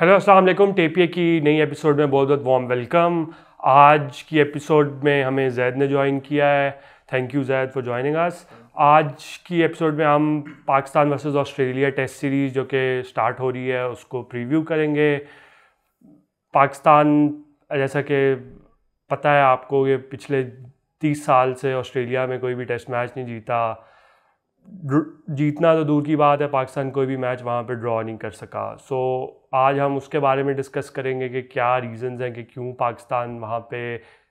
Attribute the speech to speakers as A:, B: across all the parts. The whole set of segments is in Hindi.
A: हेलो अस्सलाम वालेकुम टेपिया की नई एपिसोड में बहुत बहुत वार्म वेलकम आज की एपिसोड में हमें जैद ने ज्वाइन किया है thank you Zaid for joining us आज की एपिसोड में हम Pakistan versus Australia test series जो कि स्टार्ट हो रही है उसको प्रीव्यू करेंगे पाकिस्तान जैसा कि पता है आपको ये पिछले तीस साल से ऑस्ट्रेलिया में कोई भी टेस्ट मैच नहीं जीता जीतना तो दूर की बात है पाकिस्तान कोई भी मैच वहाँ पे ड्रॉ नहीं कर सका सो so, आज हम उसके बारे में डिस्कस करेंगे कि क्या रीज़न्स हैं कि क्यों पाकिस्तान वहाँ पे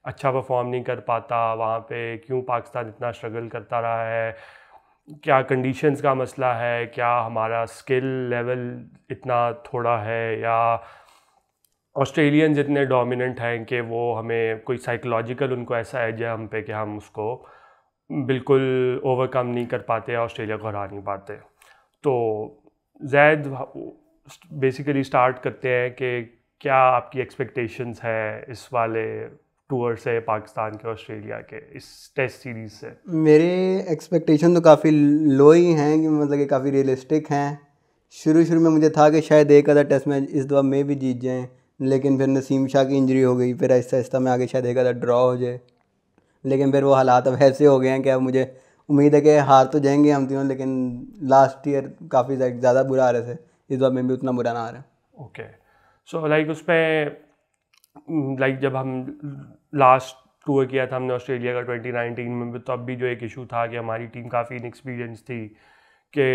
A: अच्छा परफॉर्म नहीं कर पाता वहाँ पे क्यों पाकिस्तान इतना स्ट्रगल करता रहा है क्या कंडीशंस का मसला है क्या हमारा स्किल लेवल इतना थोड़ा है या ऑस्ट्रेलियन जितने डोमिनेंट हैं कि वो हमें कोई साइकोलॉजिकल उनको ऐसा एज है हम पे कि हम उसको हम्म। बिल्कुल ओवरकम नहीं कर पाते ऑस्ट्रेलिया को हरा नहीं पाते तो जैद बेसिकली स्टार्ट करते हैं कि क्या आपकी एक्सपेक्टेशंस है इस वाले टूर से पाकिस्तान के ऑस्ट्रेलिया के इस टेस्ट सीरीज़ से
B: मेरे एक्सपेक्टेशन तो काफ़ी लो ही हैं कि मतलब कि काफ़ी रियलिस्टिक हैं शुरू शुरू में मुझे था कि शायद एक आधा टेस्ट मैच इस दफ़ा में भी जीत जाएँ लेकिन फिर नसीम शाह की इंजरी हो गई फिर आहिस्ता आहिस्ता में आगे शायद एक आधा ड्रॉ हो जाए लेकिन फिर वो हालात अब ऐसे हो गए हैं कि अब मुझे उम्मीद है कि हार तो जाएंगे हम तीनों लेकिन लास्ट ईयर काफ़ी ज़्यादा बुरा आ रहे थे इस बार में भी उतना बुरा ना आ रहा है ओके
A: सो लाइक उसमें लाइक mm, जब हम लास्ट टूर किया था हमने ऑस्ट्रेलिया का 2019 में तब तो भी जो एक इशू था कि हमारी टीम काफ़ी इनएक्सपीरियंस थी कि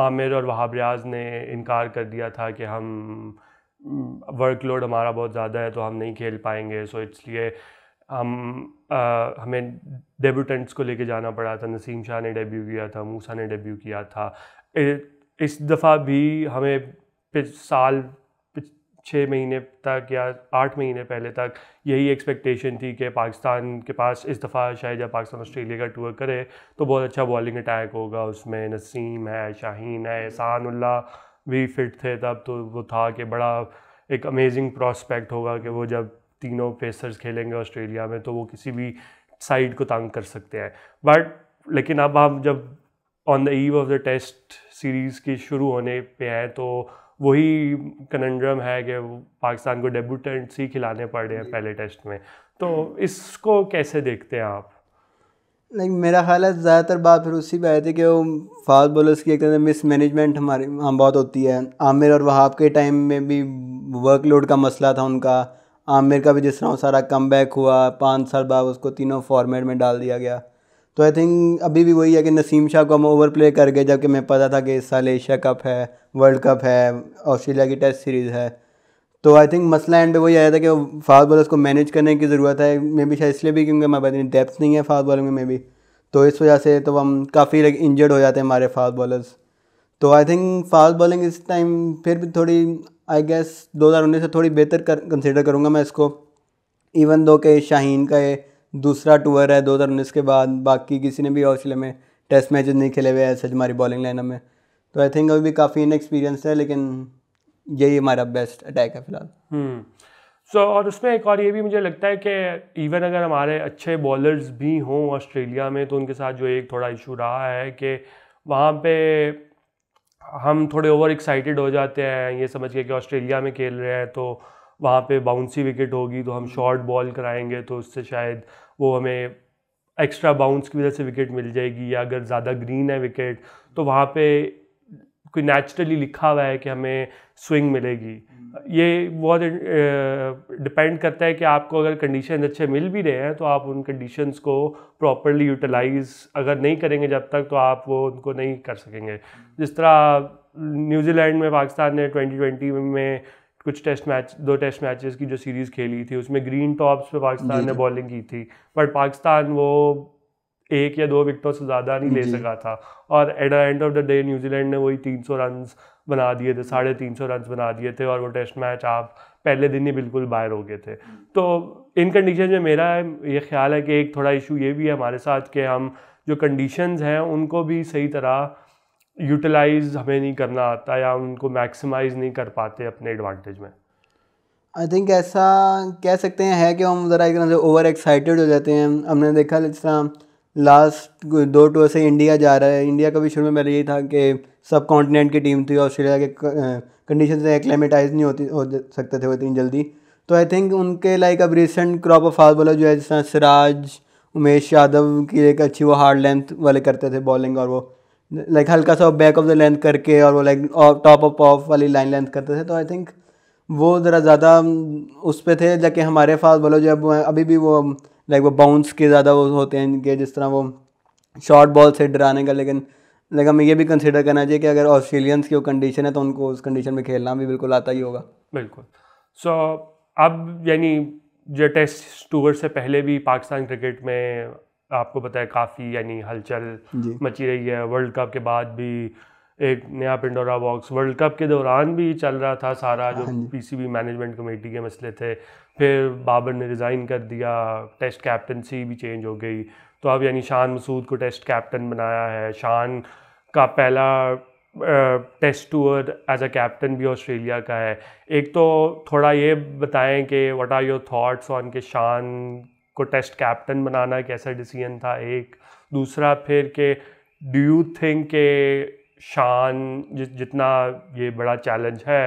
A: आमिर और वहाब रियाज ने इनकार कर दिया था कि हम वर्कलोड mm, हमारा बहुत ज़्यादा है तो हम नहीं खेल पाएंगे सो इसलिए हम आ, हमें डेब्यूटेंट्स को लेके जाना पड़ा था नसीम शाह ने डेब्यू किया था मूसा ने डेब्यू किया था इस दफ़ा भी हमें पिछ साल छः महीने तक या आठ महीने पहले तक यही एक्सपेक्टेशन थी कि पाकिस्तान के पास इस दफ़ा शायद जब पाकिस्तान ऑस्ट्रेलिया का टूर करे तो बहुत अच्छा बॉलिंग अटैक होगा उसमें नसीम है शाहीन है एहसानुल्ला भी फिट थे तब तो वो था कि बड़ा एक अमेजिंग प्रॉस्पेक्ट होगा कि वो जब तीनों पेसर्स खेलेंगे ऑस्ट्रेलिया में तो वो किसी भी साइड को तंग कर सकते हैं बट लेकिन अब हम जब on the eve of the test series की शुरू होने पे हैं तो वही कनंड्रम है कि पाकिस्तान को डेब्यूटेंट्स ही खिलाने रहे हैं पहले टेस्ट में तो इसको कैसे देखते हैं आप
B: नहीं मेरा ख्याल है ज़्यादातर बात फिर उसी पर आई थी कि वो फास्ट बॉलर्स की एक तरह से मिस मैनेजमेंट हमारे हम बहुत होती है आमिर और वहाब के टाइम में भी वर्कलोड का मसला था उनका आमिर का भी जिस तरह सारा कम बैक हुआ पाँच साल बाद उसको तीनों फॉर्मेट में डाल दिया गया तो आई थिंक अभी भी वही है कि नसीम शाह को हम ओवर प्ले कर गए जबकि मैं पता था कि इस साल एशिया कप है वर्ल्ड कप है ऑस्ट्रेलिया की टेस्ट सीरीज़ है तो आई थिंक मसला एंड पे वही आया था कि फास्ट बॉलर्स को मैनेज करने की ज़रूरत है मे भी शायद इसलिए भी क्योंकि हमारे पास इतनी डेप्थ नहीं है फास्ट बॉलिंग में मे बी तो इस वजह से तो हम काफ़ी लाइक इंजर्ड हो जाते हैं हमारे फास्ट बॉलर्स तो आई थिंक फास्ट बॉलिंग इस टाइम फिर भी थोड़ी आई गेस 2019 से थोड़ी बेहतर कर कंसिडर करूँगा मैं इसको इवन दो के शाहीन का ये दूसरा टूर है 2019 के बाद बाकी किसी ने भी ऑस्ट्रेलिया में टेस्ट मैचेस नहीं खेले हुए ऐसे हमारी बॉलिंग लाइनअप में तो आई थिंक अभी भी काफ़ी इन एक्सपीरियंस है लेकिन यही हमारा बेस्ट अटैक है फिलहाल सो
A: हम्म। so, और उसमें एक और ये भी मुझे लगता है कि इवन अगर हमारे अच्छे बॉलर्स भी हों ऑस्ट्रेलिया में तो उनके साथ जो एक थोड़ा इशू रहा है कि वहाँ पे हम थोड़े ओवर एक्साइटेड हो जाते हैं ये समझ के कि ऑस्ट्रेलिया में खेल रहे हैं तो वहाँ पे बाउंसी विकेट होगी तो हम शॉर्ट बॉल कराएंगे तो उससे शायद वो हमें एक्स्ट्रा बाउंस की वजह से विकेट मिल जाएगी या अगर ज़्यादा ग्रीन है विकेट तो वहाँ पे कोई नेचुरली लिखा हुआ है कि हमें स्विंग मिलेगी ये बहुत डिपेंड करता है कि आपको अगर कंडीशन अच्छे मिल भी रहे हैं तो आप उन कंडीशंस को प्रॉपरली यूटिलाइज अगर नहीं करेंगे जब तक तो आप वो उनको नहीं कर सकेंगे जिस तरह न्यूजीलैंड में पाकिस्तान ने 2020 में कुछ टेस्ट मैच दो टेस्ट मैचेस की जो सीरीज़ खेली थी उसमें ग्रीन टॉप्स पे पाकिस्तान ने बॉलिंग की थी बट पाकिस्तान वो एक या दो विकेटों से ज़्यादा नहीं ले सका था और at the end of the day New Zealand ने वही तीन सौ रन बना दिए थे साढ़े तीन सौ रन बना दिए थे और वो टेस्ट मैच आप पहले दिन ही बिल्कुल बाहर हो गए थे तो इन कंडीशन में मेरा ये ख्याल है कि एक थोड़ा इशू ये भी है हमारे साथ कि हम जो कंडीशंस हैं उनको भी सही तरह यूटिलाइज हमें नहीं करना आता या उनको मैक्सिमाइज नहीं कर पाते अपने एडवांटेज में
B: आई थिंक ऐसा कह सकते हैं है कि हम ज़रा एक तरह से ओवर एक्साइटेड हो जाते हैं हमने देखा जिस तरह लास्ट दो टूर से इंडिया जा रहा है इंडिया का भी शुरू में मेरा यही था कि सब कॉन्टिनेंट की टीम थी ऑस्ट्रेलिया के कंडीशन से एक्लेमेटाइज नहीं होती हो सकते थे वो इतनी जल्दी तो आई थिंक उनके लाइक अब recent crop of fast bowler जो है जिस तरह सिराज उमेश यादव की एक अच्छी वो हार्ड लेंथ वाले करते थे बॉलिंग और वो लाइक हल्का सा बैक ऑफ द लेंथ करके और वो लाइक टॉप अप ऑफ वाली लाइन लेंथ करते थे तो आई थिंक वो ज़रा ज़्यादा उस पर थे जबकि हमारे फास्ट बॉलर जो अब अभी भी वो लाइक वो बाउंस के ज़्यादा वो होते हैं इनके जिस तरह वो शॉर्ट बॉल से डराने का लेकिन लेकिन हमें ये भी कंसिडर करना चाहिए कि अगर ऑस्ट्रेलियंस की वो कंडीशन है तो उनको उस कंडीशन में खेलना भी बिल्कुल आता ही होगा
A: बिल्कुल सो so, अब यानी जो टेस्ट टूर से पहले भी पाकिस्तान क्रिकेट में आपको पता है काफ़ी यानी हलचल मची रही है वर्ल्ड कप के बाद भी एक नया पिंडोरा बॉक्स वर्ल्ड कप के दौरान भी चल रहा था सारा जो पीसीबी मैनेजमेंट कमेटी के मसले थे फिर बाबर ने रिज़ाइन कर दिया टेस्ट कैप्टनसी भी चेंज हो गई तो अब यानी शान मसूद को टेस्ट कैप्टन बनाया है शान का पहला test tour as a captain भी ऑस्ट्रेलिया का है एक तो थोड़ा ये बताएं कि what are your thoughts on के शान को टेस्ट कैप्टन बनाना कैसा डिसीजन था एक दूसरा फिर के डू यू थिंक के शान जि, जितना ये बड़ा चैलेंज है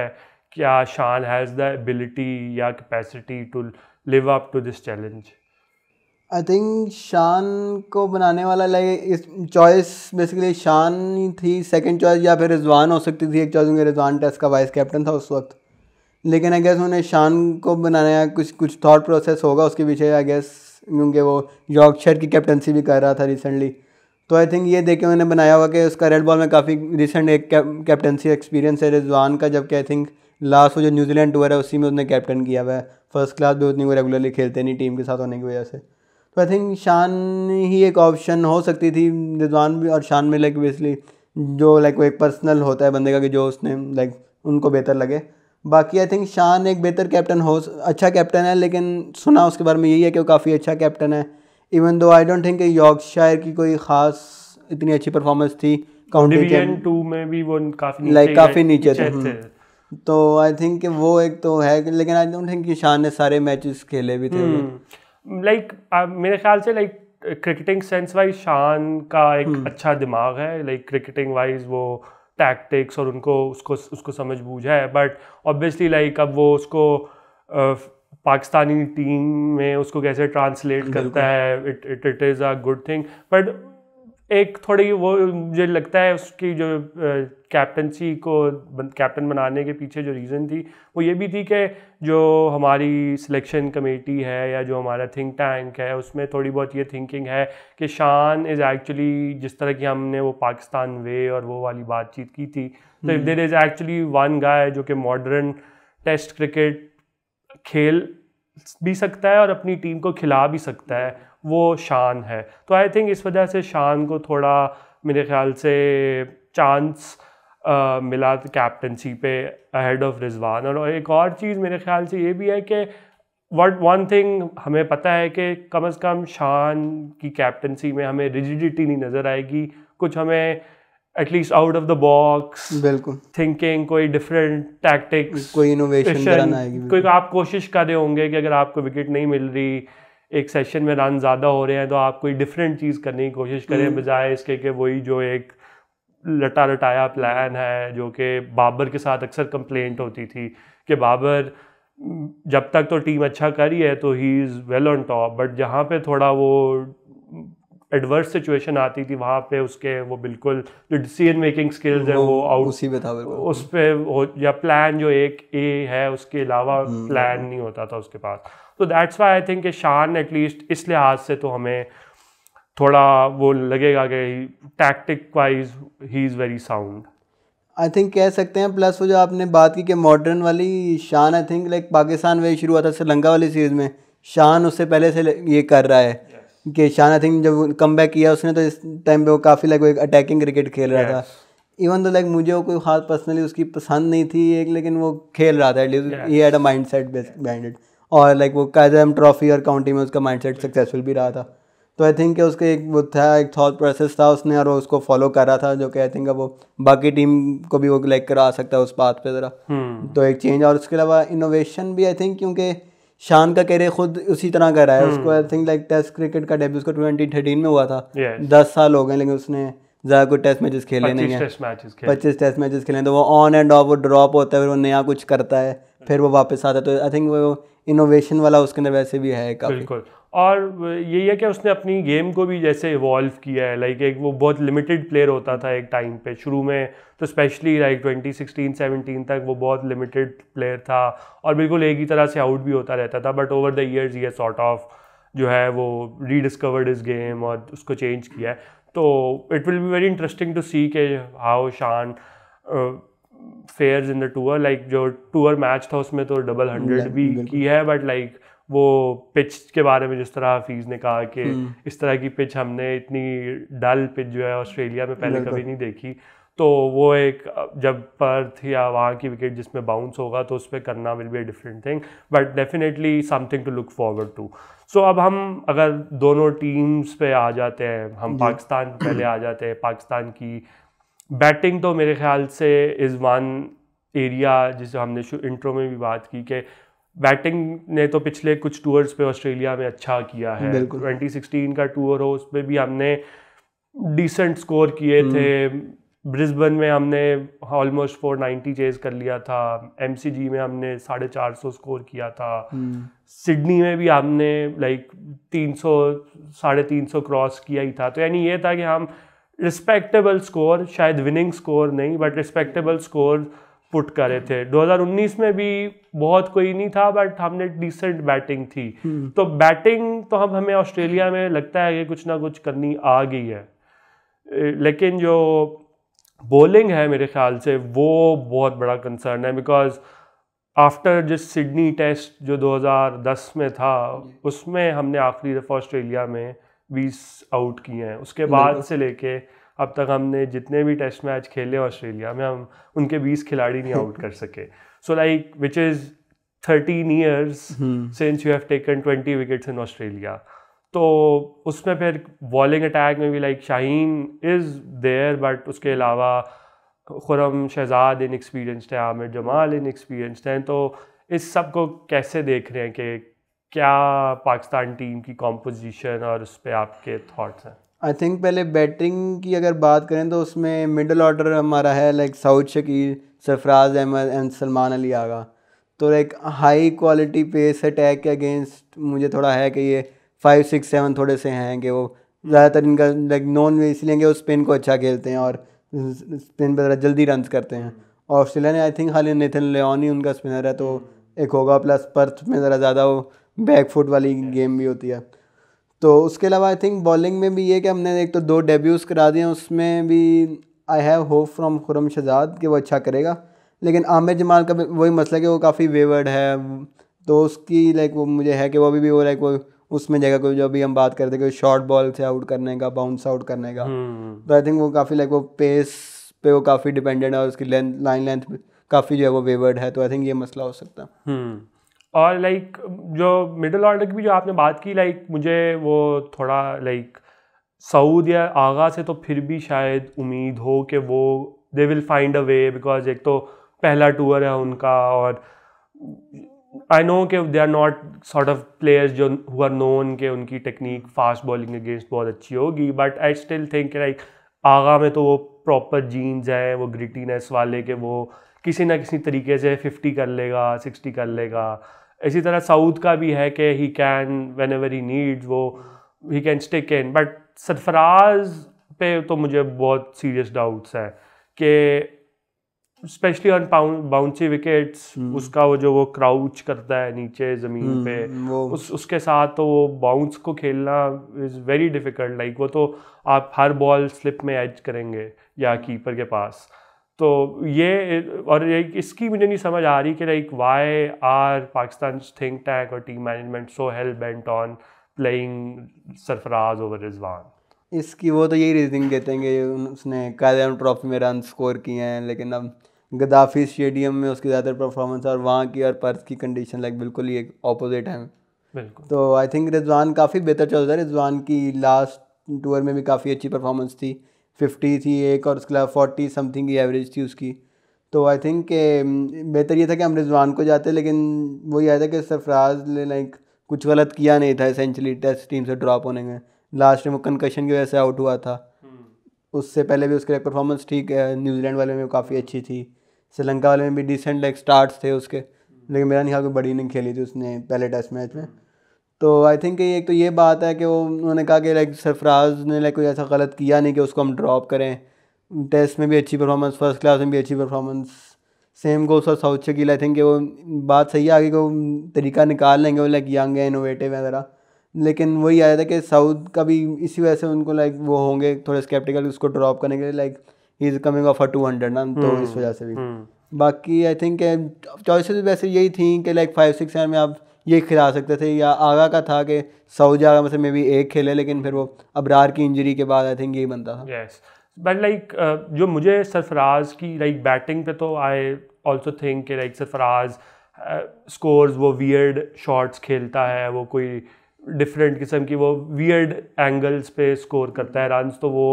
A: क्या शान हैज़ द एबिलिटी या capacity to live up to this challenge
B: I think Shan को बनाने वाला लाइक इस चॉइस बेसिकली शान ही थी सेकंड चॉइस या फिर रिजवान हो सकती थी एक चॉइस क्योंकि रिजवान टेस्ट का वाइस कैप्टन था उस वक्त लेकिन आई गेस उन्हें शान को बनाने का कुछ कुछ थॉट प्रोसेस होगा उसके पीछे आई गेस क्योंकि वो यॉर्कशर की कैप्टनसी भी कर रहा था रिसेंटली तो आई थिंक ये देख के बनाया हुआ कि उसका रेड बॉल में काफ़ी रिसेंट एक कैप्टनसी एक्सपीरियंस है रिजवान का जबकि आई थिंक लास्ट वो जो न्यूजीलैंड टूर है उसी में उसने कैप्टन किया हुआ है फर्स्ट क्लास भी उतनी वो रेगुलरली खेलते नहीं टीम के साथ होने की वजह से तो आई थिंक शान ही एक ऑप्शन हो सकती थी रिजवान भी और शान में लाइक बेसली जो लाइक वो एक पर्सनल होता है बंदे का कि जो उसने लाइक उनको बेहतर लगे बाकी आई थिंक शान एक बेहतर कैप्टन हो अच्छा कैप्टन है लेकिन सुना उसके बारे में यही है कि वो काफ़ी अच्छा कैप्टन है even though I don't think Yorkshire की कोई ख़ास इतनी अच्छी परफॉर्मेंस थी काउंटी टू में भी वो काफ़ी लाइक काफ़ी नीचे थे हम्म। तो आई थिंक वो एक तो है लेकिन आई डोंट थिंक ईशान ने सारे मैचेस खेले भी थे लाइक हम्म, like,
A: uh, मेरे ख्याल से लाइक क्रिकेटिंग सेंस वाइज शान का एक hmm. अच्छा दिमाग है लाइक क्रिकेटिंग वाइज वो टैक्टिक्स और उनको उसको उसको समझ बूझ है बट ऑब्वियसली लाइक अब वो उसको uh, पाकिस्तानी टीम में उसको कैसे ट्रांसलेट करता है it it it is a good thing but एक थोड़ी वो मुझे लगता है उसकी जो कैप्टनसी को कैप्टन बनाने के पीछे जो रीज़न थी वो ये भी थी कि जो हमारी सिलेक्शन कमेटी है या जो हमारा थिंक टैंक है उसमें थोड़ी बहुत ये थिंकिंग है कि शान इज़ एक्चुअली जिस तरह की हमने वो पाकिस्तान वे और वो वाली बातचीत की थी तो if there is actually one guy जो कि मॉडर्न टेस्ट क्रिकेट खेल भी सकता है और अपनी टीम को खिला भी सकता है वो शान है तो आई थिंक इस वजह से शान को थोड़ा मेरे ख्याल से चांस आ, मिला कैप्टनसी तो पे अहेड ऑफ रिजवान और एक और चीज़ मेरे ख्याल से ये भी है कि वट वन थिंग हमें पता है कि कम अज़ कम शान की कैप्टनसी में हमें रिजिडिटी नहीं नज़र आएगी कुछ हमें at least out of the box बिल्कुल थिंकिंग कोई डिफरेंट टैक्टिक्स कोई इनोवेशन कोई आप कोशिश कर रहे होंगे कि अगर आपको विकेट नहीं मिल रही एक सेशन में रन ज़्यादा हो रहे हैं तो आप कोई डिफरेंट चीज़ करने की कोशिश करें हम्म। बजाय इसके कि वही जो एक लटा लटाया प्लान है जो कि बाबर के साथ अक्सर कंप्लेंट होती थी कि बाबर जब तक तो टीम अच्छा कर ही है तो he is well on top but जहाँ पे थोड़ा वो एडवर्स सिचुएशन आती थी वहाँ पे उसके वो बिल्कुल जो डिसीजन मेकिंग स्किल्स हैं वो आउट उसी में था उस पर या प्लान जो एक ए है उसके अलावा प्लान हम्म, नहीं होता था उसके पास तो that's why I think Shan at least इस लिहाज से तो हमें थोड़ा वो लगेगा कि tactic wise he is very sound
B: I think कह सकते हैं प्लस वो जो आपने बात की कि मॉडर्न वाली शान आई थिंक लाइक पाकिस्तान वही शुरू हुआ था श्रीलंका वाली सीरीज़ में शान उससे पहले से ये कर रहा है yes. कि शान आई थिंक जब कम बैक किया उसने तो इस टाइम पे वो काफ़ी लाइक वो एक अटैकिंग क्रिकेट खेल yes. रहा था इवन तो लाइक मुझे वो कोई खास पर्सनली उसकी पसंद नहीं थी एक लेकिन वो खेल रहा था एटलीस्ट ये at a mindset behind और लाइक वो काजम ट्रॉफी और काउंटी में उसका माइंड सेट सक्सेसफुल भी रहा था तो आई थिंक उसके एक वो था एक थॉट प्रोसेस था उसने और उसको फॉलो करा था जो कि आई थिंक अब वो बाकी टीम को भी वो लाइक करा सकता है उस बात पे ज़रा हम्म। तो एक चेंज और उसके अलावा इनोवेशन भी आई थिंक क्योंकि शान का कैरियर खुद उसी तरह कर रहा है उसको I think like test cricket का डेब्यू उसको ट्वेंटी थर्टीन में हुआ था दस साल हो गए लेकिन उसने ज़्यादा कोई टेस्ट मैचेस खेले नहीं है पच्चीस टेस्ट मैचेस खेले तो वो ऑन एंड ऑफ वो ड्रॉप होता है फिर वो नया कुछ करता है फिर वो वापस आता है तो आई थिंक वो इनोवेशन वाला उसके अंदर वैसे भी है काफी बिल्कुल
A: और यही है कि उसने अपनी गेम को भी जैसे इवॉल्व किया है लाइक एक वो बहुत लिमिटेड प्लेयर होता था एक टाइम पे शुरू में तो स्पेशली लाइक 2016 17 तक वो बहुत लिमिटेड प्लेयर था और बिल्कुल एक ही तरह से आउट भी होता रहता था बट ओवर द ईयर्स ये सॉर्ट ऑफ जो है वो रीडिस्कवर्ड इस गेम और उसको चेंज किया है तो it will be very interesting to see के how Shan fares in the tour like जो टूर मैच था उसमें तो डबल हंड्रेड भी की है बट लाइक like, वो पिच के बारे में जिस तरह हफीज ने कहा कि इस तरह की पिच हमने इतनी डल पिच जो है ऑस्ट्रेलिया में पहले कभी नहीं देखी तो वो एक जब पर्थ या वहाँ की विकेट जिसमें बाउंस होगा तो उस पर करना will be a different thing but definitely something to look forward to so अब हम अगर दोनों टीम्स पे आ जाते हैं हम पाकिस्तान पहले आ जाते हैं पाकिस्तान की बैटिंग तो मेरे ख्याल से इज़ वन एरिया जिसे हमने इंट्रो में भी बात की कि बैटिंग ने तो पिछले कुछ टूर्स पे ऑस्ट्रेलिया में अच्छा किया है 2016 का टूर हो उसमें भी हमने डिसेंट स्कोर किए हम्म। थे ब्रिस्बन में हमने ऑलमोस्ट फोर नाइन्टी चेज कर लिया था एम में हमने साढ़े चार सौ स्कोर किया था हम्म। सिडनी में भी हमने लाइक तीन सौ साढ़े तीन सौ क्रॉस किया ही था तो यानी ये था कि हम रिस्पेक्टेबल स्कोर शायद विनिंग स्कोर नहीं बट रिस्पेक्टेबल स्कोर पुट करे थे 2019 में भी बहुत कोई नहीं था बट हमने डिसेंट बैटिंग थी हम्म। तो बैटिंग तो हम हमें ऑस्ट्रेलिया में लगता है कि कुछ ना कुछ करनी आ गई है लेकिन जो बॉलिंग है मेरे ख्याल से वो बहुत बड़ा कंसर्न है बिकॉज आफ्टर जिस सिडनी टेस्ट जो 2010 में था उसमें हमने आखिरी दफ़ा ऑस्ट्रेलिया में 20 आउट किए हैं उसके मतलब बाद से लेके अब तक हमने जितने भी टेस्ट मैच खेले ऑस्ट्रेलिया में हम उनके बीस खिलाड़ी नहीं आउट कर सके so like which is thirteen years since you have taken twenty wickets in Australia तो उसमें फिर बॉलिंग अटैक में भी like Shaheen is there but उसके अलावा खुरम शहजाद इन एक्सपीरियंसड हैं आमिर जमाल इन एक्सपीरियंसड हैं तो इस सब को कैसे देख रहे हैं कि क्या पाकिस्तान टीम की कॉम्पोजिशन और उस पर आपके थाट्स हैं
B: आई थिंक पहले बैटिंग की अगर बात करें तो उसमें मिडल ऑर्डर हमारा है लाइक साउथ शकीर सरफराज अहमद एंड सलमान अली आगा तो like high quality pace attack के अगेंस्ट मुझे थोड़ा है कि ये फाइव सिक्स सेवन थोड़े से हैं कि वो ज़्यादातर इनका लाइक नॉन वे इसलिए कि वो स्पिन को अच्छा खेलते हैं और स्पिन पर जल्दी रन करते हैं ऑस्ट्रेलिया ने आई थिंक खाली नितिन लेन ही उनका स्पिनर है तो एक होगा प्लस पर्थ में ज़रा ज़्यादा वो बैक फुट वाली गेम भी होती है तो उसके अलावा आई थिंक बॉलिंग में भी ये कि हमने एक तो दो डेब्यूज़ करा दिए उसमें भी I have hope from Khurram Shahzad कि वो अच्छा करेगा लेकिन आमिर जमाल का वही मसला कि वो काफ़ी वेवर्ड है तो उसकी लाइक वो मुझे है कि वो अभी भी वो लाइक वो उसमें जगह को जो अभी हम बात करते हैं कि शॉर्ट बॉल से आउट करने का बाउंस आउट करने का हम्म। तो आई थिंक वो काफ़ी लाइक वो पेस पे वो काफ़ी डिपेंडेंट है और उसकी लेंथ लाइन लेंथ काफ़ी जो है वो वेवर्ड है तो आई थिंक ये मसला हो सकता है
A: हम्म। और लाइक जो मिडिल ऑर्डर की भी जो आपने बात की लाइक मुझे वो थोड़ा लाइक सऊद या आगा से तो फिर भी शायद उम्मीद हो कि वो they will find a way because एक तो पहला टूर है उनका और आई नो कि they are not sort of players जो हु आर नोन के उनकी टेक्निक फास्ट बॉलिंग अगेंस्ट बहुत अच्छी होगी but I still think like Agha में तो वो प्रॉपर जीन्स हैं वो ग्रिटीनेस वाले के वो किसी ना किसी तरीके से फिफ्टी कर लेगा सिक्सटी कर लेगा इसी तरह साउथ का भी है कि he can whenever he need वो he can stick in but Sarfaraz पे तो मुझे बहुत सीरियस डाउट्स है कि स्पेशली ऑन बाउंसी विकेट्स उसका वो जो वो क्राउच करता है नीचे ज़मीन हम्म, पे उस उसके साथ तो वो बाउंस को खेलना इज़ वेरी डिफ़िकल्ट लाइक वो तो आप हर बॉल स्लिप में एज करेंगे या कीपर हम्म। के पास तो ये और लाइक इसकी मुझे नहीं समझ आ रही कि like why are Pakistan think tank और team management so hell bent on playing Sarfaraz over Rizwan
B: इसकी वो तो यही रीजनिंग देते हैं कि उसने कायदे ट्रॉफी में रन स्कोर किए हैं लेकिन अब गदाफी स्टेडियम में उसकी ज़्यादातर परफॉर्मेंस और वहाँ की और पर्थ की कंडीशन लाइक बिल्कुल ही अपोजिट है बिल्कुल तो आई थिंक रिजवान काफ़ी बेहतर चल रहा है रिजवान की लास्ट टूर में भी काफ़ी अच्छी परफॉर्मेंस थी फिफ्टी थी एक और उसके अलावा फोर्टी समथिंग की एवरेज थी उसकी तो आई थिंक बेहतर ये था कि हम रिजवान को जाते लेकिन वो आया था कि सरफराज ने लाइक कुछ गलत किया नहीं था एसेंचुअली टेस्ट टीम से ड्रॉप होने में लास्ट में वो कंकशन की वजह से आउट हुआ था हम्म। उससे पहले भी उसके परफॉर्मेंस ठीक है न्यूजीलैंड वाले में काफ़ी अच्छी थी श्रीलंका वाले में भी डिसेंट लाइक स्टार्ट थे उसके हम्म। लेकिन मेरा नहीं ख्याल बड़ी इनिंग खेली थी उसने पहले टेस्ट मैच में हम्म। तो आई थिंक एक तो ये बात है कि वो उन्होंने कहा कि लाइक सरफराज ने लाइक कोई ऐसा गलत किया नहीं कि उसको हम ड्रॉप करें टेस्ट में भी अच्छी परफॉर्मेंस फर्स्ट क्लास में भी अच्छी परफॉर्मेंस सेम गोस और साउथ की आई थिंक वो बात सही है आगे को तरीका निकाल लेंगे वो लाइक यंग है इनोवेटिव है ज़रा लेकिन वही आया था कि साउथ का भी इसी वजह से उनको लाइक वो होंगे थोड़े स्केप्टिकल उसको ड्रॉप करने के लिए like he is coming off a two hundred ना तो इस हम्म, वजह से भी हम्म। बाकी आई थिंक चॉइसेस वैसे यही थी कि लाइक फाइव सिक्स में आप ये खिला सकते थे या आगा का था कि सऊदी से मे भी एक खेले लेकिन फिर वो अबरार की इंजरी के बाद आई थिंक यही बनता था यस बट लाइक
A: जो मुझे सरफराज की लाइक like, बैटिंग पे तो आई ऑल्सो थिंक कि लाइक सरफराज स्कोर्स वो वियर्ड शॉट्स खेलता है वो कोई डिफरेंट किस्म की वो वियर्ड एंगल्स पे स्कोर करता है रन तो वो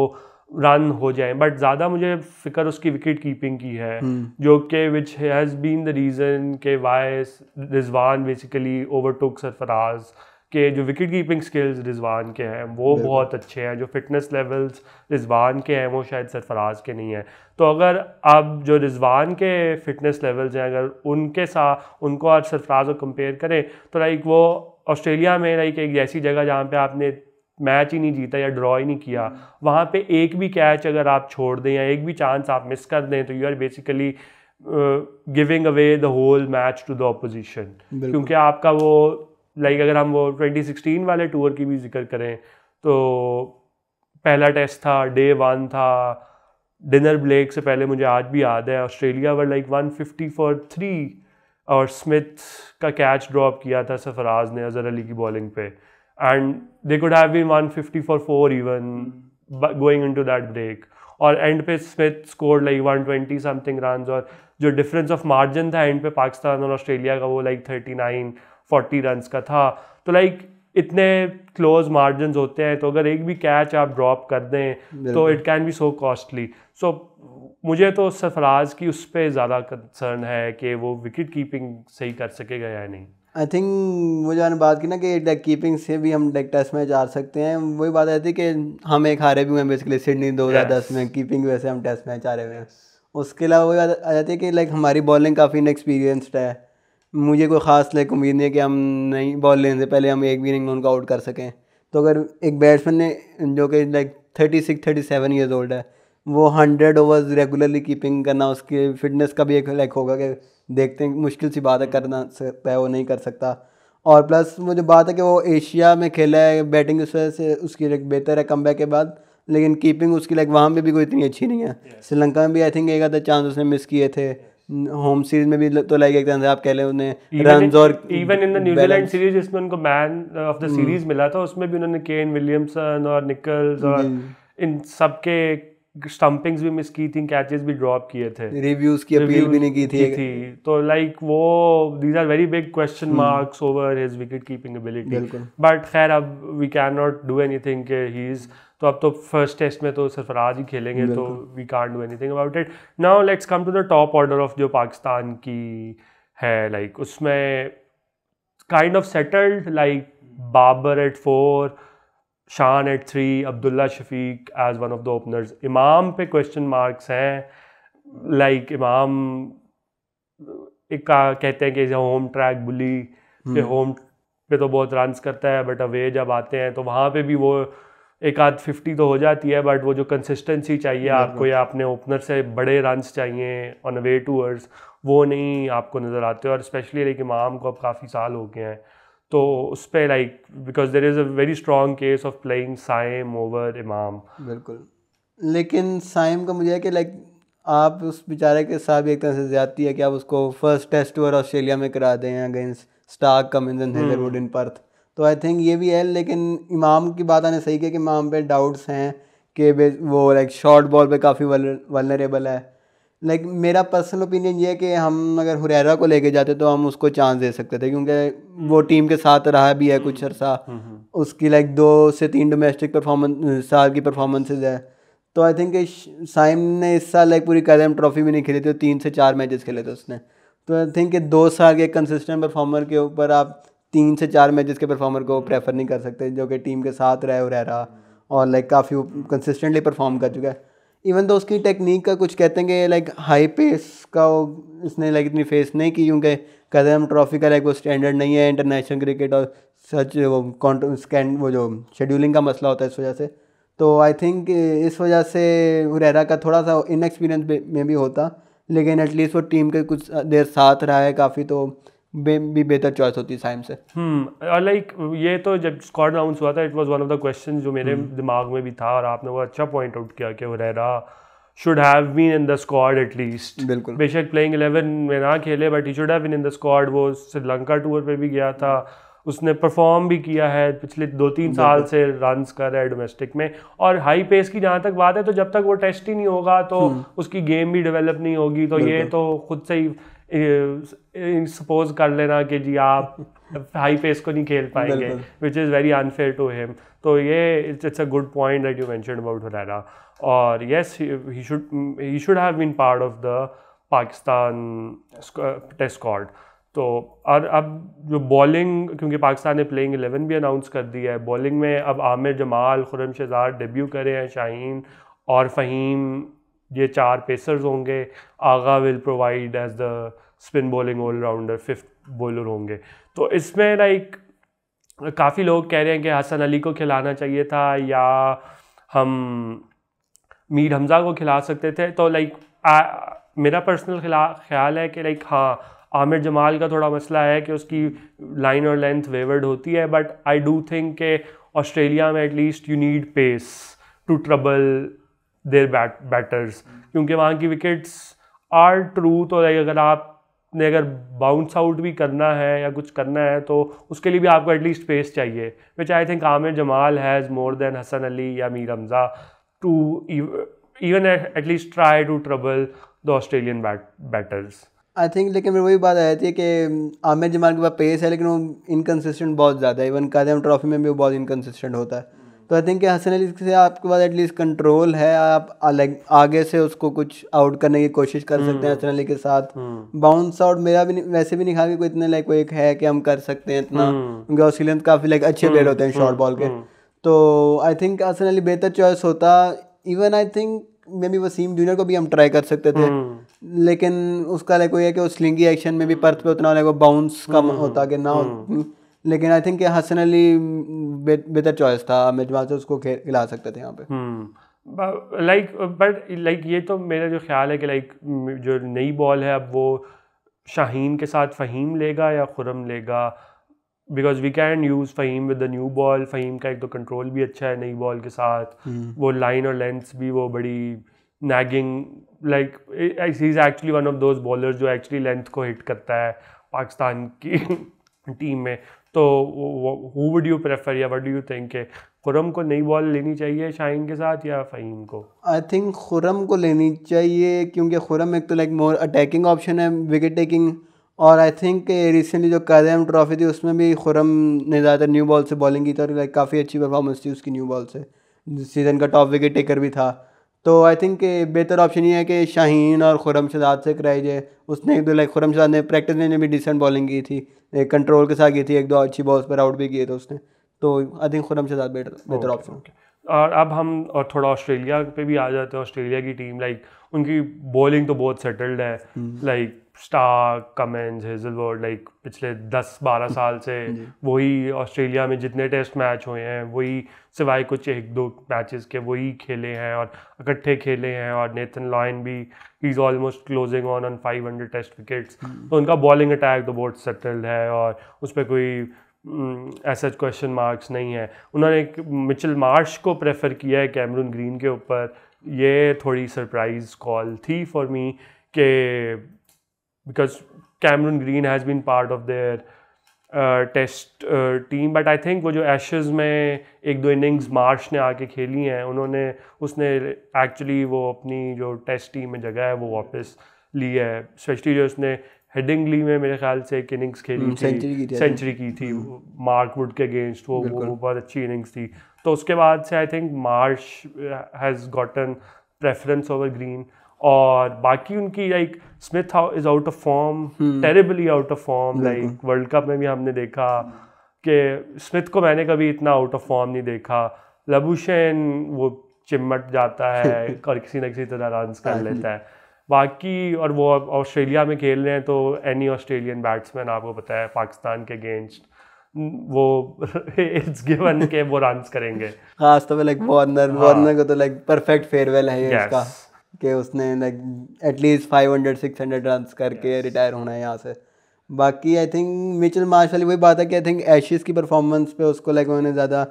A: रन हो जाए बट ज़्यादा मुझे फिक्र उसकी विकेट कीपिंग की है हम्म। जो कि which has been the reason के why Rizwan basically overtook Sarfaraz के जो विकेट कीपिंग स्किल्स रिजवान के हैं वो बहुत अच्छे हैं जो फिटनेस लेवल्स रिजवान के हैं वो शायद सरफराज के नहीं हैं तो अगर आप जो रिजवान के फिटनेस लेवल्स हैं अगर उनके साथ उनको आज सरफराज को कंपेयर करें तो लाइक वो ऑस्ट्रेलिया में लाइक एक ऐसी जगह जहाँ पे आपने मैच ही नहीं जीता या ड्रॉ ही नहीं किया वहाँ पे एक भी कैच अगर आप छोड़ दें या एक भी चांस आप मिस कर दें तो you are basically giving away the whole match to the opposition क्योंकि आपका वो लाइक like, अगर हम वो 2016 वाले टूर की भी जिक्र करें तो पहला टेस्ट था डे वन था डिनर ब्लेक से पहले मुझे आज भी याद है Australia were like fifty for three और स्मिथ का कैच ड्रॉप किया था सरफराज ने अजहर अली की बॉलिंग पे and they could have been 150 for four even mm. going into that break और एंड पे Smith score like twenty something run और जो डिफरेंस ऑफ मार्जिन था एंड पे पाकिस्तान और ऑस्ट्रेलिया का वो like thirty nine forty run का था तो लाइक इतने क्लोज मार्जिन होते हैं तो अगर एक भी कैच आप ड्रॉप कर दें तो it can be so costly so मुझे तो सरफराज की उस पर ज़्यादा कंसर्न है कि वो विकेट कीपिंग
B: सही कर सकेगा या नहीं आई थिंक वो जो मैंने बात की ना कि डेक कीपिंग से भी हम डेक टेस्ट में जा सकते हैं वही बात आती है कि हम एक हारे भी हुए बेसिकली सिडनी दो हज़ार दस में कीपिंग वैसे हम टेस्ट मैच हारे हुए हैं उसके अलावा वही बात आ जाती है कि लाइक हमारी बॉलिंग काफ़ी इनएक्सपीरियंसड है मुझे कोई ख़ास लाइक उम्मीद नहीं है कि हम नहीं बॉल लेने से पहले हम एक भी इनिंग में उनको आउट कर सकें तो अगर एक बैट्समैन ने जो कि like thirty six thirty seven years old है वो हंड्रेड ओवर्स रेगुलरली कीपिंग करना उसके फिटनेस का भी एक लैक होगा कि देखते हैं मुश्किल सी बात है करना सकता है वो नहीं कर सकता और प्लस वो जो बात है कि वो एशिया में खेला है बैटिंग उस वजह से उसकी लाइक बेहतर है कम के बाद लेकिन कीपिंग उसकी लाइक वहाँ में भी कोई इतनी अच्छी नहीं है श्रीलंका में भी आई थिंक एक आधा चांस उसने मिस किए थे होम सीरीज में भी तो लाइक एक आप कह लें उन्हें रन और even in the New Zealand
A: series जिसमें उनको मैन ऑफ द सीरीज मिला था उसमें भी उन्होंने केन विलियमसन और निकल्स और इन सब के स्टम्पिंग्स भी मिस की थी कैचेस भी ड्रॉप किए थे रिव्यूज की अपील भी नहीं की थी, थी। तो लाइक वो these are very big question marks over his wicket keeping ability but खैर अब we can not do anything के ही इज तो अब तो फर्स्ट टेस्ट में तो सरफराज ही खेलेंगे तो we can do anything about it now let's come to the top order of जो पाकिस्तान की है लाइक like, उसमें kind of settled like Babar at four Shan at three Abdullah Shafique as one of the openers Imam पे क्वेश्चन मार्क्स हैं लाइक इमाम एक का कहते हैं कि होम ट्रैक बुली पे होम hmm. पे तो बहुत रन करता है बट अवे जब आते हैं तो वहाँ पे भी वो एक आध फिफ्टी तो हो जाती है बट वो जो कंसिस्टेंसी चाहिए आपको या अपने ओपनर से बड़े रन चाहिए ऑन अवे टूअर्स वो नहीं आपको नज़र आते और स्पेशली लाइक इमाम को अब काफ़ी साल हो गए हैं तो उस पर like because there is a very strong case of playing Saim over Imam बिल्कुल
B: लेकिन साइम का मुझे है कि लाइक आप उस बेचारे के साथ भी एक तरह से ज्यादती है कि आप उसको फर्स्ट टेस्ट ओवर ऑस्ट्रेलिया में करा दें against Starc Cummins and Hazlewood in Perth तो आई थिंक ये भी है लेकिन इमाम की बात आने सही है कि इमाम पे डाउट्स हैं कि वो लाइक शॉर्ट बॉल पे काफ़ी वलरेबल है लाइक मेरा पर्सनल ओपिनियन ये है कि हम अगर हुरैरा को लेके जाते तो हम उसको चांस दे सकते थे क्योंकि हम्म। वो टीम के साथ रहा भी है कुछ हम्म। अरसा हम्म, उसकी लाइक दो से तीन डोमेस्टिक परफॉर्मेंस साल की परफॉर्मेंसेज है तो आई थिंक साइम ने इस साल लाइक पूरी कदम ट्रॉफी भी नहीं खेली थी तीन से चार मैचेस खेले थे उसने तो आई थिंक दो साल के कंसिस्टेंट परफॉर्मर के ऊपर आप तीन से चार मैचेस के परफॉर्मर को प्रेफर नहीं कर सकते जो कि टीम के साथ रहे हुरैरा और लाइक काफ़ी कंसिस्टेंटली परफॉर्म कर चुका है इवन तो उसकी टेक्निक का कुछ कहते हैं कि लाइक हाई पेस का वो इसने लाइक इतनी फेस नहीं की क्योंकि कदम ट्रॉफी का लाइक वो स्टैंडर्ड नहीं है इंटरनेशनल क्रिकेट और सच वो कॉन्ट्रो स्कैन वो जो शेड्यूलिंग का मसला होता है इस वजह से तो आई थिंक इस वजह से हुरैरा का थोड़ा सा इनएक्सपीरियंस में भी होता लेकिन एटलीस्ट वो टीम के कुछ देर साथ रहा है काफ़ी तो भी बेहतर चॉइस होती है साइम से
A: लाइक हम्म, ये तो जब स्कॉट अनाउंस हुआ था it was one of the questions जो मेरे हम्म। दिमाग में भी था और आपने वो अच्छा पॉइंट आउट किया कि Huraira should have been in the squad at least बिल्कुल बेशक प्लेइंग एलेवन में ना खेले but he should have been in the squad वो श्रीलंका टूर पर भी गया था उसने परफॉर्म भी किया है पिछले दो तीन साल से रन कर रहा है डोमेस्टिक में और हाई पेस की जहाँ तक बात है तो जब तक वो टेस्ट ही नहीं होगा तो हम्म। उसकी गेम भी डेवलप नहीं होगी तो ये तो खुद से ही सपोज कर लेना कि जी आप हाई पेस को नहीं खेल पाएंगे which is very unfair to him तो ये it's it's a good point that you mention about Huraira और yes he should he should have been part of the Pakistan test squad तो और अब जो बॉलिंग क्योंकि पाकिस्तान ने प्लेइंग एलेवन भी अनाउंस कर दी है बॉलिंग में अब आमिर जमाल खुरम शहजाद डेब्यू करे हैं शाहीन और फ़हीम ये चार पेसर्स होंगे Agha will provide as the spin bowling allrounder fifth bowler होंगे तो इसमें लाइक काफ़ी लोग कह रहे हैं कि हसन अली को खिलाना चाहिए था या हम मीर हमज़ा को खिला सकते थे तो लाइक मेरा पर्सनल खिला ख्याल है कि लाइक हाँ आमिर जमाल का थोड़ा मसला है कि उसकी लाइन और लेंथ वेवर्ड होती है बट आई डू थिंक के ऑस्ट्रेलिया में at least you need pace to trouble their bat batters क्योंकि वहाँ की विकेट्स आर ट्रूथ और अगर आप ने अगर बाउंस आउट भी करना है या कुछ करना है तो उसके लिए भी आपको एटलीस्ट स्पेस चाहिए which I think Aamir Jamal has more than Hassan Ali या Mir Hamza to even at least try to trouble the Australian batters
B: I think लेकिन मेरे वही बात आ जाती है कि आमिर जमाल के पास पेस है लेकिन वो इनकन्सिस्टेंट बहुत ज़्यादा है इवन कादम ट्रॉफी में भी वो बहुत इनकन्सिस्टेंट होता है तो आई थिंक हसन अली से आपके पास एटलीस्ट कंट्रोल है आप अलग आगे से उसको कुछ आउट करने की कोशिश कर सकते हैं हसन हम्म। अली के साथ बाउंस हम्म। आउट मेरा भी वैसे भी नहीं खा कि कोई इतने लाइक एक है कि हम कर सकते हैं इतना हम्म। क्योंकि ऑस्ट्रेलियन काफ़ी लाइक अच्छे प्लेयर होते हैं शॉर्ट बॉल के तो आई थिंक हसन अली बेहतर चॉइस होता even I think maybe Wasim junior को भी हम ट्राई कर सकते थे लेकिन उसका लाइक वही है कि वो स्लिंगी एक्शन में भी पर्थ पे उतना लाइक वो बाउंस कम होता कि ना लेकिन आई थिंक हसन अली बेहतर चॉइस था मिजबान से उसको खिला सकते थे यहाँ
A: पे लाइक बट लाइक ये तो मेरा जो ख्याल है कि लाइक like, जो नई बॉल है अब वो शाहीन के साथ फ़हीम लेगा या खुरम लेगा because we can use Faheem with the new ball Faheem का एक तो कंट्रोल भी अच्छा है नई बॉल के साथ हम्म। वो लाइन और लेंथ भी वो बड़ी nagging like is actually one of those bowler जो एक्चुअली लेंथ को हिट करता है पाकिस्तान की टीम में तो हु वुड यू प्रेफर या what do you think Khurram को नई बॉल लेनी चाहिए शाइन के साथ या फ़हीम को
B: आई थिंक खुरम को लेनी चाहिए क्योंकि खुरम एक तो लाइक मोर अटैकिंग ऑप्शन है विकेट टेकिंग और आई थिंक रिसेंटली जो कदम ट्रॉफी थी उसमें भी खुरम ने ज़्यादातर न्यू बॉल से बॉलिंग की थी और लाइक काफ़ी अच्छी परफॉर्मेंस थी उसकी न्यू बॉल से सीज़न का टॉप विकेट टेकर भी था तो आई थिंक बेहतर ऑप्शन ये है कि शाहीन और खुरम शहजाद से कराई जाए उसने एक दो लाइक खुरम शहजाद ने प्रैक्टिस में भी डिसेंट बॉलिंग की थी एक कंट्रोल के साथ की थी एक दो अच्छी बॉल्स पर आउट भी किए थे उसने तो I think Khurram Shahzad better बेहतर ऑप्शन
A: और अब हम और थोड़ा ऑस्ट्रेलिया पे भी आ जाते हैं ऑस्ट्रेलिया की टीम लाइक उनकी बॉलिंग तो बहुत सेटल्ड है like hmm. Starc Cummins Hazlewood like पिछले दस बारह साल से वही ऑस्ट्रेलिया में जितने टेस्ट मैच हुए हैं वही सिवाय कुछ एक दो मैचेस के वही खेले हैं और इकट्ठे खेले हैं और नेथन लॉयन भी he is almost closing on on five hundred test wickets तो उनका बॉलिंग अटैक तो बहुत सेटल्ड है और उस पर कोई ऐसा क्वेश्चन मार्क्स नहीं है उन्होंने एक मिचल मार्श को प्रेफर किया है कैमरून ग्रीन के ऊपर ये थोड़ी सरप्राइज कॉल थी फॉर मी के because Cameron Green has been part of their test team but I think वो जो एशेज़ में एक दो इनिंग्स मार्श ने आके खेली हैं उन्होंने उसने एक्चुअली वो अपनी जो टेस्ट टीम में जगह है वो वापस ली है स्पेशली जो उसने ली में मेरे ख्याल से एक इनिंग्स खेली हम्म, थी सेंचुरी की थी मार्क वुड के अगेंस्ट वो वो बहुत अच्छी इनिंग्स थी तो उसके बाद से I think Marsh has gotten preference over Green और बाकी उनकी like Smith is out of form terribly out of form like world cup में भी हमने देखा कि स्मिथ को मैंने कभी इतना आउट ऑफ फॉर्म नहीं देखा लबूशन वो चिमट जाता है और किसी न किसी तरह रन कर लेता है बाकी और वो ऑस्ट्रेलिया में खेल रहे हैं तो एनी ऑस्ट्रेलियन बैट्समैन आपको पता है पाकिस्तान के अगेंस्ट वो इट्स गिवन के वो रन करेंगे खास
B: हाँ, तो लाइक वार्नर वार्नर को तो लाइक परफेक्ट फेयरवेल है ये yes. उसका कि उसने like at least five hundred six hundred run करके रिटायर होना है यहाँ से बाकी आई थिंक मिचल वाली वही बात है कि आई थिंक एशिस की परफॉर्मेंस पे उसको लाइक उन्होंने ज़्यादा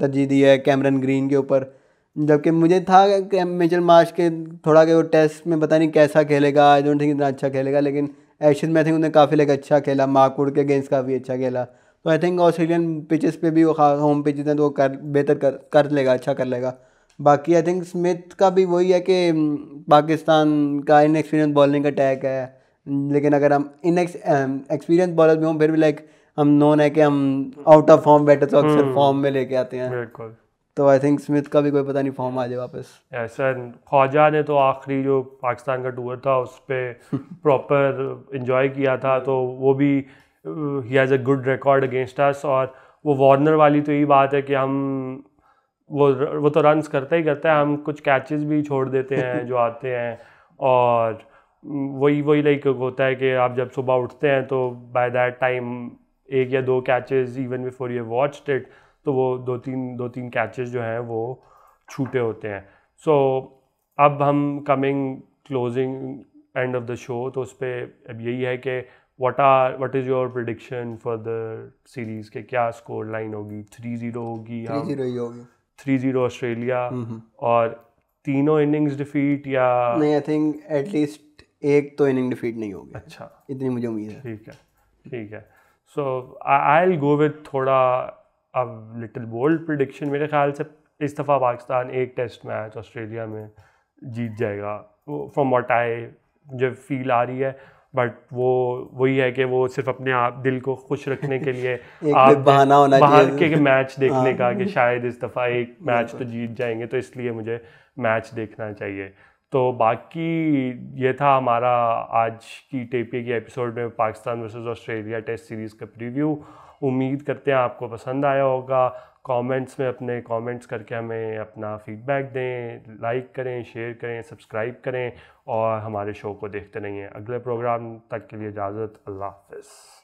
B: तरजीह दी है कैमरन ग्रीन के ऊपर जबकि मुझे था कि मिचल मार्श के थोड़ा के वो टेस्ट में पता नहीं कैसा खेलेगा आई डोंट थिंक इतना अच्छा खेलेगा लेकिन एशिस में आई थिंक उन्हें काफ़ी लाइक अच्छा खेला माकुड़ के अगेंस्ट काफ़ी अच्छा खेला तो आई थिंक ऑस्ट्रेलियन पिचेस पे भी वो होम पिचेस हैं तो वो कर बेहतर कर कर लेगा अच्छा कर लेगा बाकी आई थिंक स्मिथ का भी वही है कि पाकिस्तान का इनएक्सपीरियंस बॉलिंग का अटैक है लेकिन अगर हम इन एक्सपीरियंस बॉलर भी हों फिर भी लाइक हम नॉन है कि हम आउट ऑफ फॉर्म बैटर तो अक्सर फॉर्म हम्म। में लेके आते हैं बिल्कुल तो आई थिंक स्मिथ का भी कोई पता नहीं फॉर्म आ जाए वापस
A: ऐसा ख्वाजा ने तो आखिरी जो पाकिस्तान का टूर था उस पर प्रॉपर इन्जॉय किया था तो वो भी he has a good record against us और वो वार्नर वाली तो यही बात है कि हम वो वो तो रन करता ही करता है हम कुछ कैचेस भी छोड़ देते हैं जो आते हैं और वही वही लाइक होता है कि आप जब सुबह उठते हैं तो बाय दैट टाइम एक या दो catches even before you watch it तो वो दो तीन दो तीन कैचेस जो हैं वो छूटे होते हैं सो so, अब हम coming closing end of the show तो उस पर अब यही है कि what are what is your prediction for the series के क्या स्कोर लाइन होगी थ्री ज़ीरो होगी थ्री ज़ीरो ही होगी थ्री जीरो ऑस्ट्रेलिया और तीनों इनिंग्स डिफीट या नहीं आई
B: थिंक एटलीस्ट एक तो इनिंग डिफीट नहीं होगी अच्छा इतनी मुझे उम्मीद है ठीक है ठीक
A: है सो आई गो विद थोड़ा अब लिटिल बोल्ड प्रडिक्शन मेरे ख्याल से इस दफ़ा पाकिस्तान एक टेस्ट मैच ऑस्ट्रेलिया में जीत जाएगा फ्रॉम वॉट आई जब फील आ रही है बट वो वही है कि वो सिर्फ अपने आप दिल को खुश रखने के लिए आप बहाना होना बाहर के, के मैच देखने का कि हाँ। शायद इस दफ़ा एक मैच तो जीत जाएंगे तो इसलिए मुझे मैच देखना चाहिए तो बाकी ये था हमारा आज की टेपी की एपिसोड में Pakistan versus Australia test series का प्रीव्यू उम्मीद करते हैं आपको पसंद आया होगा कमेंट्स में अपने कमेंट्स करके हमें अपना फ़ीडबैक दें लाइक करें शेयर करें सब्सक्राइब करें और हमारे शो को देखते रहिए अगले प्रोग्राम तक के लिए इजाज़त अल्लाह हाफ